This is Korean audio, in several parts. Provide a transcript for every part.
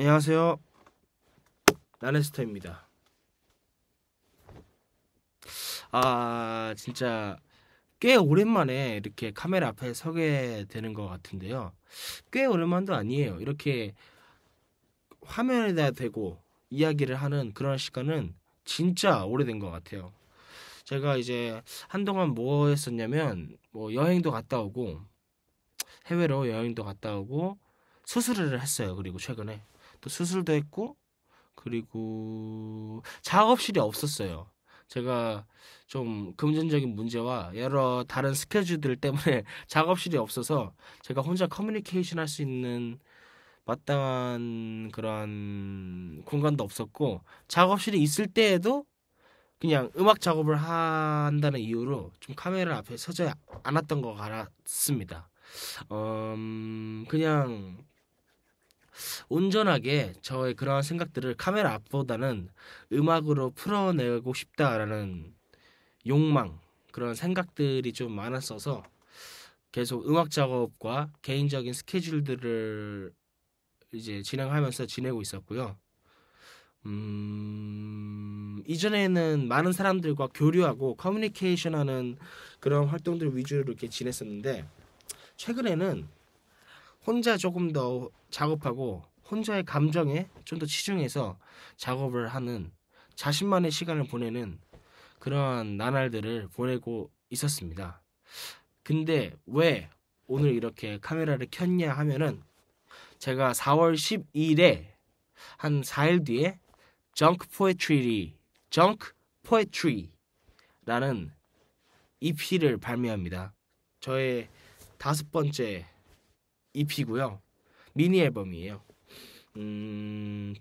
안녕하세요. 나네스터입니다. 아, 진짜 꽤 오랜만에 이렇게 카메라 앞에 서게 되는 것 같은데요. 꽤 오랜만도 아니에요. 이렇게 화면에다 대고 이야기를 하는 그런 시간은 진짜 오래된 것 같아요. 제가 이제 한동안 뭐 했었냐면 뭐 여행도 갔다 오고 해외로 여행도 갔다 오고 수술을 했어요. 그리고 최근에 또 수술도 했고 그리고 작업실이 없었어요. 제가 좀 금전적인 문제와 여러 다른 스케줄들 때문에 작업실이 없어서 제가 혼자 커뮤니케이션 할 수 있는 마땅한 그런 공간도 없었고 작업실이 있을 때에도 그냥 음악 작업을 한다는 이유로 좀 카메라 앞에 서지 않았던 것 같습니다. 음, 그냥 온전하게 저의 그러한 생각들을 카메라 앞보다는 음악으로 풀어내고 싶다라는 욕망 그런 생각들이 좀 많았어서 계속 음악 작업과 개인적인 스케줄들을 이제 진행하면서 지내고 있었고요. 음, 이전에는 많은 사람들과 교류하고 커뮤니케이션하는 그런 활동들 위주로 이렇게 지냈었는데 최근에는 혼자 조금 더 작업하고 혼자의 감정에 좀 더 치중해서 작업을 하는 자신만의 시간을 보내는 그러한 나날들을 보내고 있었습니다. 근데 왜 오늘 이렇게 카메라를 켰냐 하면은 제가 4월 12일에 한 4일 뒤에 Junk Poetry, Junk Poetry라는 EP를 발매합니다. 저의 다섯 번째 EP고요. 미니 앨범이에요. 음,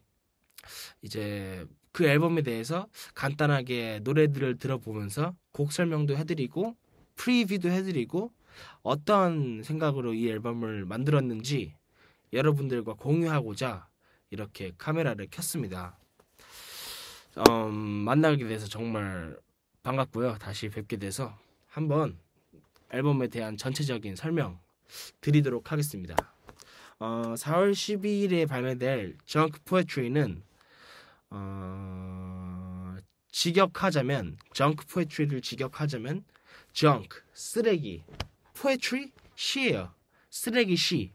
이제 그 앨범에 대해서 간단하게 노래들을 들어보면서 곡 설명도 해드리고 프리뷰도 해드리고 어떤 생각으로 이 앨범을 만들었는지 여러분들과 공유하고자 이렇게 카메라를 켰습니다. 음, 만나게 돼서 정말 반갑고요. 다시 뵙게 돼서 한번 앨범에 대한 전체적인 설명 드리도록 하겠습니다. 어, 4월 12일에 발매될 정크 포에트리는 어, 직역하자면 정크 포에트리를 직역하자면 정크 쓰레기 포에트리 시예요. 쓰레기 시.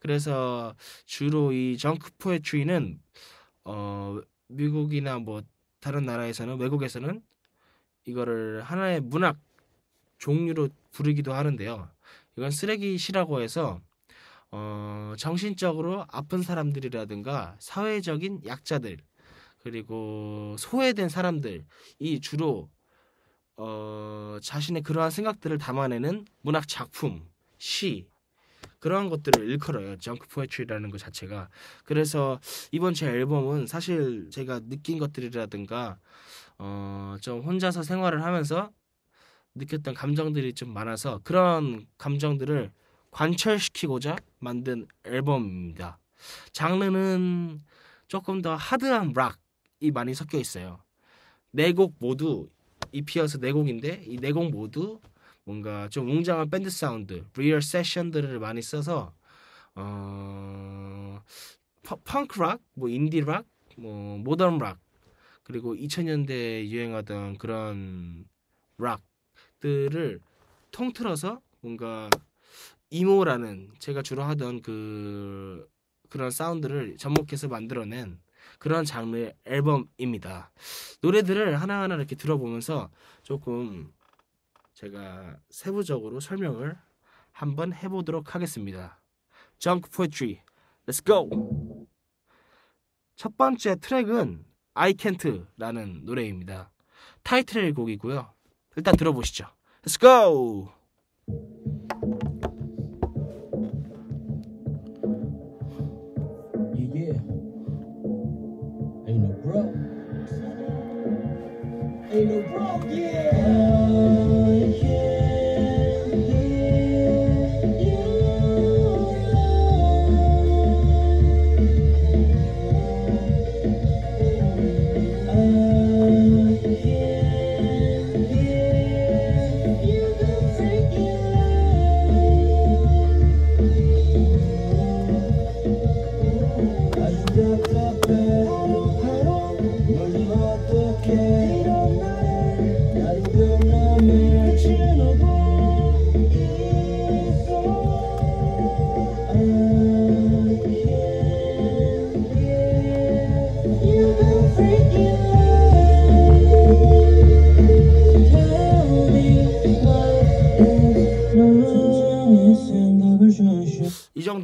그래서 주로 이 정크 포에트리는 어, 미국이나 뭐 다른 나라에서는 외국에서는 이거를 하나의 문학 종류로 부르기도 하는데요. 이건 쓰레기시라고 해서 어, 정신적으로 아픈 사람들이라든가 사회적인 약자들 그리고 소외된 사람들이 주로 어, 자신의 그러한 생각들을 담아내는 문학 작품, 시 그러한 것들을 일컬어요. 정크 포에츄리라는 것 자체가. 그래서 이번 제 앨범은 사실 제가 느낀 것들이라든가 어, 좀 혼자서 생활을 하면서 느꼈던 감정들이 좀 많아서 그런 감정들을 관철시키고자 만든 앨범입니다. 장르는 조금 더 하드한 락이 많이 섞여 있어요. 네곡 모두 EP여서 네 곡인데 이네곡 모두 뭔가 좀 웅장한 밴드 사운드, 리얼 세션들을 많이 써서 어... 펑크 락, 뭐 인디 락, 뭐 모던 락 그리고 2000년대에 유행하던 그런 락 것들을 통틀어서 뭔가 이모라는 제가 주로 하던 그 그런 사운드를 접목해서 만들어낸 그런 장르의 앨범입니다. 노래들을 하나하나 이렇게 들어보면서 조금 제가 세부적으로 설명을 한번 해보도록 하겠습니다. Junk Poetry, Let's Go! 첫 번째 트랙은 I Can't라는 노래입니다. 타이틀곡이고요. 일단 들어보시죠. Let's go!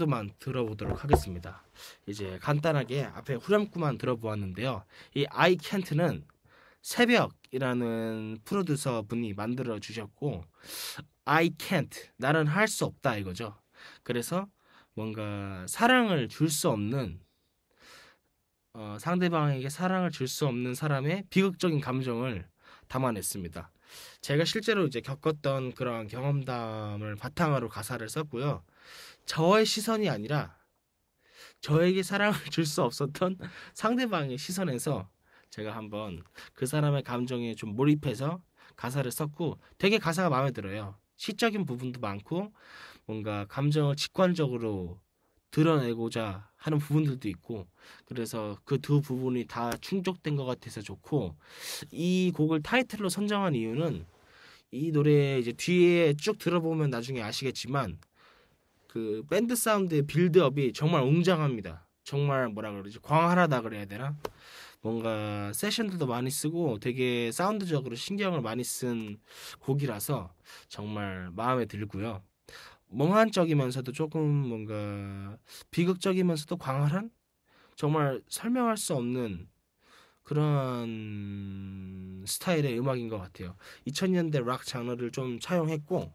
후렴구만 들어보도록 하겠습니다. 이제 간단하게 앞에 후렴구만 들어보았는데요. 이 I Can't는 새벽이라는 프로듀서 분이 만들어 주셨고 I Can't 나는 할 수 없다 이거죠. 그래서 뭔가 사랑을 줄 수 없는 어, 상대방에게 사랑을 줄 수 없는 사람의 비극적인 감정을 담아냈습니다. 제가 실제로 이제 겪었던 그런 경험담을 바탕으로 가사를 썼고요. 저의 시선이 아니라 저에게 사랑을 줄 수 없었던 상대방의 시선에서 제가 한번 그 사람의 감정에 좀 몰입해서 가사를 썼고 되게 가사가 마음에 들어요. 시적인 부분도 많고 뭔가 감정을 직관적으로 드러내고자 하는 부분들도 있고 그래서 그 두 부분이 다 충족된 것 같아서 좋고 이 곡을 타이틀로 선정한 이유는 이 노래 이제 뒤에 쭉 들어보면 나중에 아시겠지만 그 밴드 사운드의 빌드업이 정말 웅장합니다. 정말 뭐라 그러지 광활하다 그래야 되나? 뭔가 세션들도 많이 쓰고 되게 사운드적으로 신경을 많이 쓴 곡이라서 정말 마음에 들고요. 멍한적이면서도 조금 뭔가 비극적이면서도 광활한 정말 설명할 수 없는 그런 스타일의 음악인 것 같아요. 2000년대 락 장르를 좀 차용했고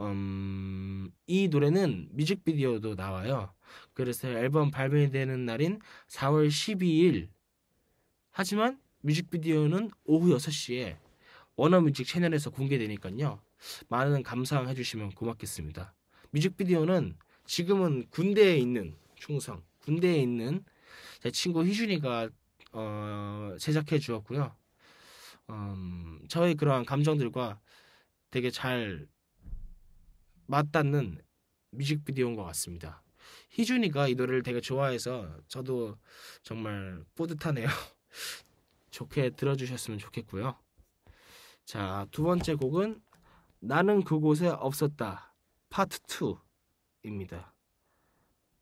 음, 이 노래는 뮤직비디오도 나와요. 그래서 앨범 발매되는 날인 4월 12일 하지만 뮤직비디오는 오후 6시에 워너뮤직 채널에서 공개되니까요. 많은 감상해 주시면 고맙겠습니다. 뮤직비디오는 지금은 군대에 있는 충성, 군대에 있는 제 친구 희준이가 어, 제작해 주었고요. 음, 저의 그러한 감정들과 되게 잘 맞닿는 뮤직비디오인 것 같습니다. 희준이가 이 노래를 되게 좋아해서 저도 정말 뿌듯하네요. 좋게 들어주셨으면 좋겠고요. 자, 두 번째 곡은 나는 그곳에 없었다 파트 2입니다.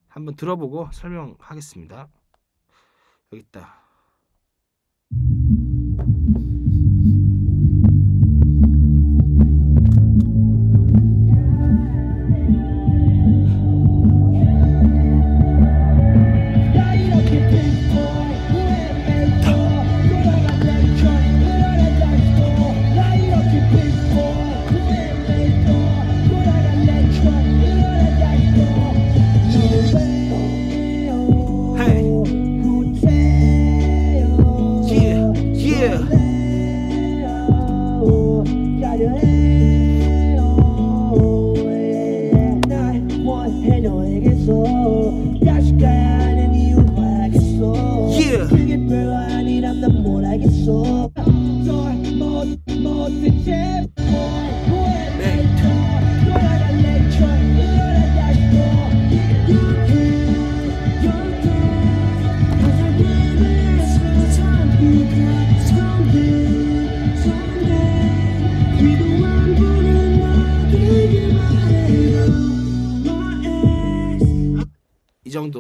한번 들어보고 설명하겠습니다. 여기 있다.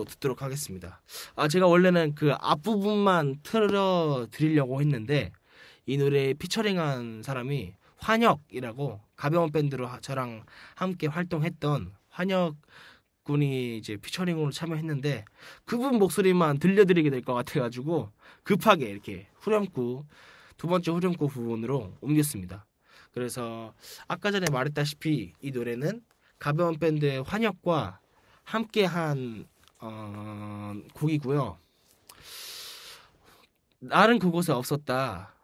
듣도록 하겠습니다. 아, 제가 원래는 그 앞부분만 틀어 드리려고 했는데 이 노래에 피처링한 사람이 환혁이라고 가벼운 밴드로 저랑 함께 활동했던 환혁 군이 이제 피처링으로 참여했는데 그분 목소리만 들려드리게 될 것 같아가지고 급하게 이렇게 후렴구 두 번째 후렴구 부분으로 옮겼습니다. 그래서 아까 전에 말했다시피 이 노래는 가벼운 밴드의 환혁과 함께한 어, 곡이고요. 날은 그곳에 없었다.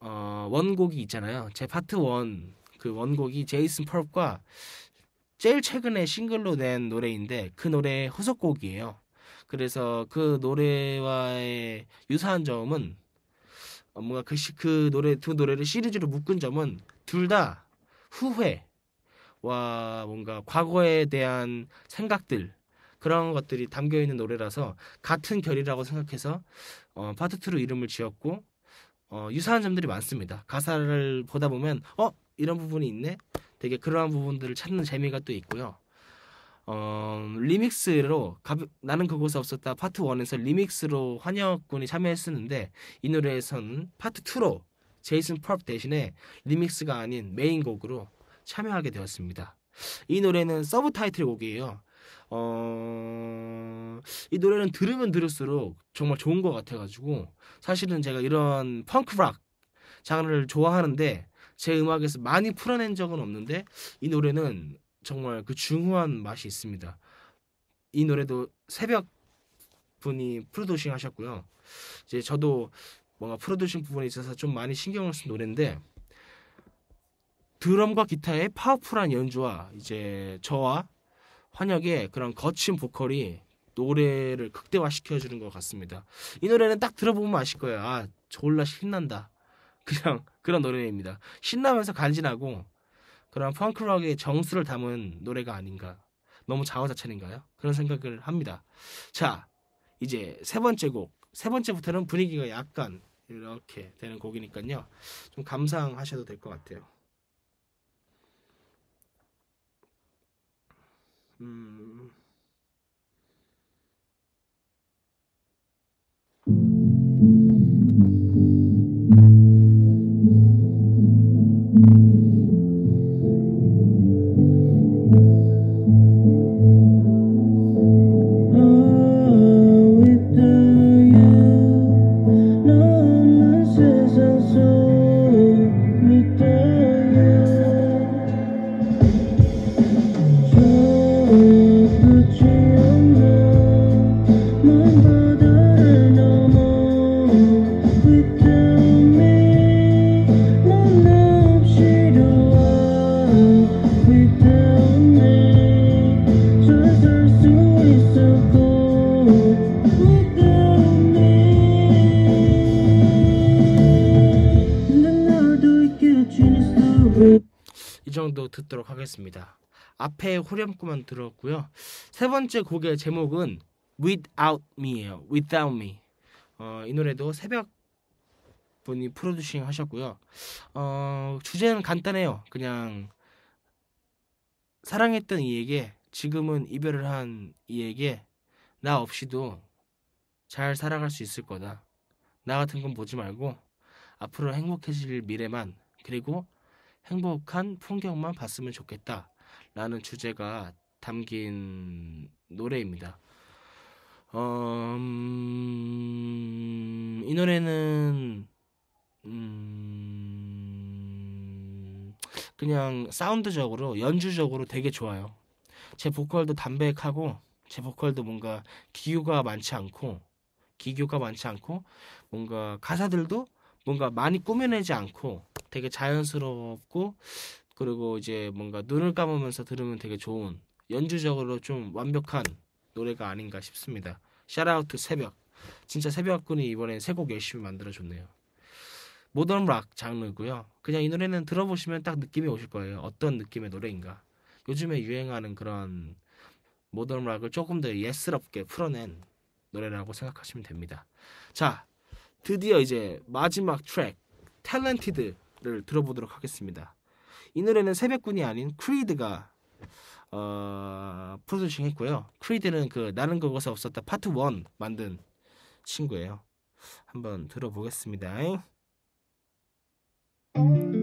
어, 원곡이 있잖아요. 제 파트 1그 원곡이 제이슨 펄과 제일 최근에 싱글로 낸 노래인데 그 노래의 후속곡이에요. 그래서 그 노래와의 유사한 점은 어, 뭔가 그, 시, 그 노래 두 노래를 시리즈로 묶은 점은 둘 다 후회와 뭔가 과거에 대한 생각들 그런 것들이 담겨 있는 노래라서 같은 결이라고 생각해서 어, 파트 2로 이름을 지었고 어, 유사한 점들이 많습니다. 가사를 보다 보면 어 이런 부분이 있네. 되게 그러한 부분들을 찾는 재미가 또 있고요. 어, 리믹스로 가벼, 나는 그곳에 없었다 파트 1에서 리믹스로 환영군이 참여했었는데 이 노래에서는 파트 2로 제이슨 펍 대신에 리믹스가 아닌 메인 곡으로 참여하게 되었습니다. 이 노래는 서브 타이틀 곡이에요. 어, 이 노래는 들으면 들을수록 정말 좋은 것 같아가지고 사실은 제가 이런 펑크락 장르를 좋아하는데 제 음악에서 많이 풀어낸 적은 없는데 이 노래는 정말 그 중후한 맛이 있습니다. 이 노래도 새벽 분이 프로듀싱 하셨고요. 이제 저도 뭔가 프로듀싱 부분에 있어서 좀 많이 신경을 쓴 노래인데 드럼과 기타의 파워풀한 연주와 이제 저와 환혁의 그런 거친 보컬이 노래를 극대화시켜주는 것 같습니다. 이 노래는 딱 들어보면 아실 거예요. 아, 졸라 신난다. 그냥 그런 노래입니다. 신나면서 간지나고 그런 펑크락의 정수를 담은 노래가 아닌가. 너무 자화자찬인가요? 그런 생각을 합니다. 자, 이제 세 번째 곡. 세 번째부터는 분위기가 약간 이렇게 되는 곡이니까요. 좀 감상하셔도 될 것 같아요. 嗯。 듣도록 하겠습니다. 앞에 후렴구만 들었고요. 세 번째 곡의 제목은 Without Me예요. Without Me. 어, 이 노래도 새벽 분이 프로듀싱 하셨고요. 어, 주제는 간단해요. 그냥 사랑했던 이에게 지금은 이별을 한 이에게 나 없이도 잘 살아갈 수 있을 거다. 나 같은 건 보지 말고 앞으로 행복해질 미래만 그리고 행복한 풍경만 봤으면 좋겠다. 라는 주제가 담긴 노래입니다. 어, 음, 이 노래는, 음, 그냥 사운드적으로, 연주적으로 되게 좋아요. 제 보컬도 담백하고, 제 보컬도 뭔가 기교가 많지 않고, 기교가 많지 않고, 뭔가 가사들도 뭔가 많이 꾸며내지 않고, 되게 자연스럽고 그리고 이제 뭔가 눈을 감으면서 들으면 되게 좋은 연주적으로 좀 완벽한 노래가 아닌가 싶습니다. 샤라우트 새벽. 진짜 새벽군이 이번에새곡 열심히 만들어줬네요. 모던 락 장르고요. 그냥 이 노래는 들어보시면 딱 느낌이 오실 거예요. 어떤 느낌의 노래인가. 요즘에 유행하는 그런 모던 락을 조금 더 예스럽게 풀어낸 노래라고 생각하시면 됩니다. 자, 드디어 이제 마지막 트랙 탤런티드 를 들어보도록 하겠습니다. 이 노래는 새벽군이 아닌 크리드가 어, 프로듀싱 했고요. 크리드는 그 나는 그것에 없었다 파트 1 만든 친구예요. 한번 들어보겠습니다. 음.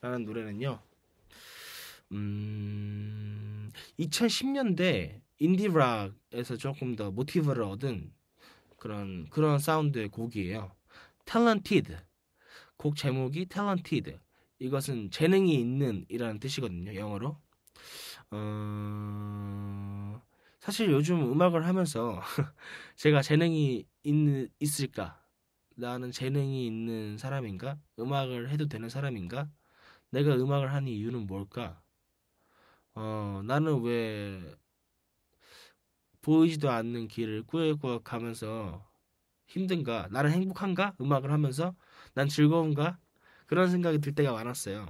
라는 노래는요. 음, 2010년대 인디락에서 조금 더 모티브를 얻은 그런 그런 사운드의 곡이에요. Talented 곡 제목이 Talented 이것은 재능이 있는이라는 뜻이거든요. 영어로. 어... 사실 요즘 음악을 하면서 제가 재능이 있 있을까? 나는 재능이 있는 사람인가? 음악을 해도 되는 사람인가? 내가 음악을 하는 이유는 뭘까? 어, 나는 왜 보이지도 않는 길을 꾸역꾸역 가면서 힘든가? 나는 행복한가? 음악을 하면서 난 즐거운가? 그런 생각이 들 때가 많았어요.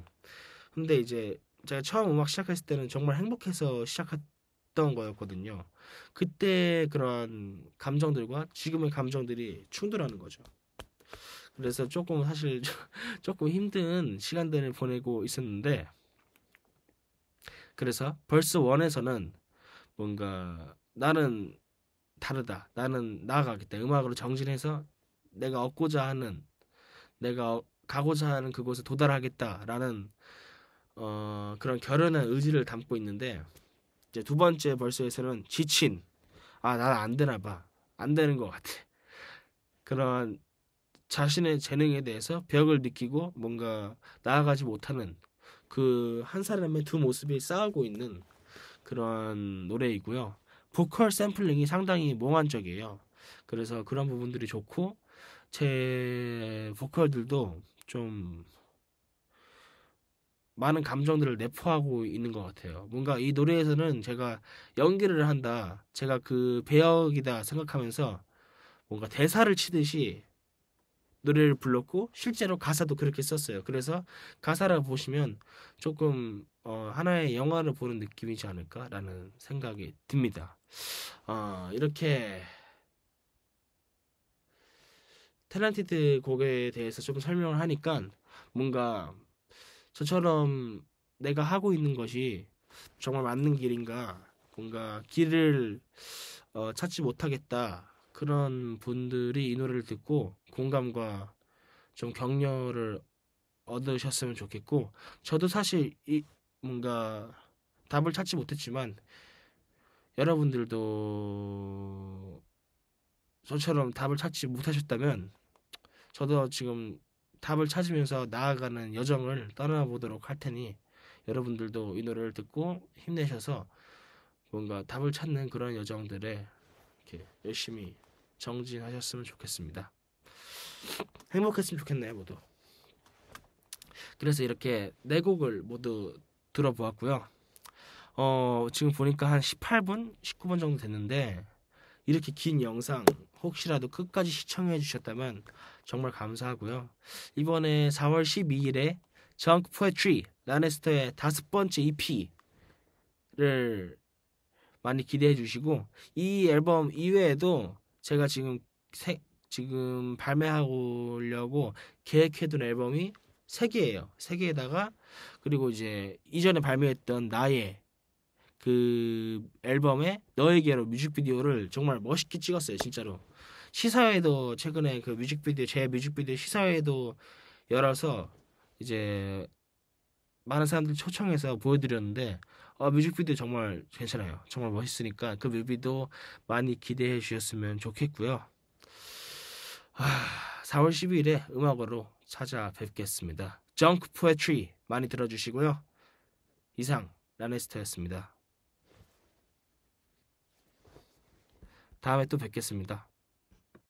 근데 이제 제가 처음 음악 시작했을 때는 정말 행복해서 시작했던 거였거든요. 그때 그런 감정들과 지금의 감정들이 충돌하는 거죠. 그래서 조금 사실 조금 힘든 시간들을 보내고 있었는데 그래서 벌스 원에서는 뭔가 나는 다르다. 나는 나아가겠다. 음악으로 정진해서 내가 얻고자 하는 내가 가고자 하는 그곳에 도달하겠다라는 어, 그런 결연한 의지를 담고 있는데 이제 두 번째 벌스에서는 지친 아나안 되나 봐. 안 되는 것 같아. 그런 자신의 재능에 대해서 벽을 느끼고 뭔가 나아가지 못하는 그 한 사람의 두 모습이 싸우고 있는 그런 노래이고요. 보컬 샘플링이 상당히 몽환적이에요. 그래서 그런 부분들이 좋고 제 보컬들도 좀 많은 감정들을 내포하고 있는 것 같아요. 뭔가 이 노래에서는 제가 연기를 한다, 제가 그 배역이다 생각하면서 뭔가 대사를 치듯이 노래를 불렀고 실제로 가사도 그렇게 썼어요. 그래서 가사를 보시면 조금 어, 하나의 영화를 보는 느낌이지 않을까라는 생각이 듭니다. 어, 이렇게 탤런티드 곡에 대해서 조금 설명을 하니까 뭔가 저처럼 내가 하고 있는 것이 정말 맞는 길인가 뭔가 길을 어, 찾지 못하겠다 그런 분들이 이 노래를 듣고 공감과 좀 격려를 얻으셨으면 좋겠고 저도 사실 이 뭔가 답을 찾지 못했지만 여러분들도 저처럼 답을 찾지 못하셨다면 저도 지금 답을 찾으면서 나아가는 여정을 떠나보도록 할 테니 여러분들도 이 노래를 듣고 힘내셔서 뭔가 답을 찾는 그런 여정들에 이렇게 열심히 정진하셨으면 좋겠습니다. 행복했으면 좋겠네요, 모두. 그래서 이렇게 네 곡을 모두 들어보았고요. 어, 지금 보니까 한 18분, 19분 정도 됐는데 이렇게 긴 영상 혹시라도 끝까지 시청해 주셨다면 정말 감사하고요. 이번에 4월 12일에 정크 포에트리 라네스터의 다섯 번째 EP를 많이 기대해 주시고 이 앨범 이외에도 제가 지금 세, 지금 발매하려고 고 계획해둔 앨범이 세 개예요. 세 개에다가 그리고 이제 이전에 발매했던 나의 그앨범에 너에게로 뮤직비디오를 정말 멋있게 찍었어요, 진짜로. 시사회도 최근에 그 뮤직비디오 제 뮤직비디오 시사회도 열어서 이제 많은 사람들 초청해서 보여드렸는데 어, 뮤직비디오 정말 괜찮아요. 정말 멋있으니까 그 뮤비도 많이 기대해 주셨으면 좋겠고요. 아, 4월 12일에 음악으로 찾아뵙겠습니다. 정크 포에트리 많이 들어주시고요. 이상 라네스터였습니다. 다음에 또 뵙겠습니다.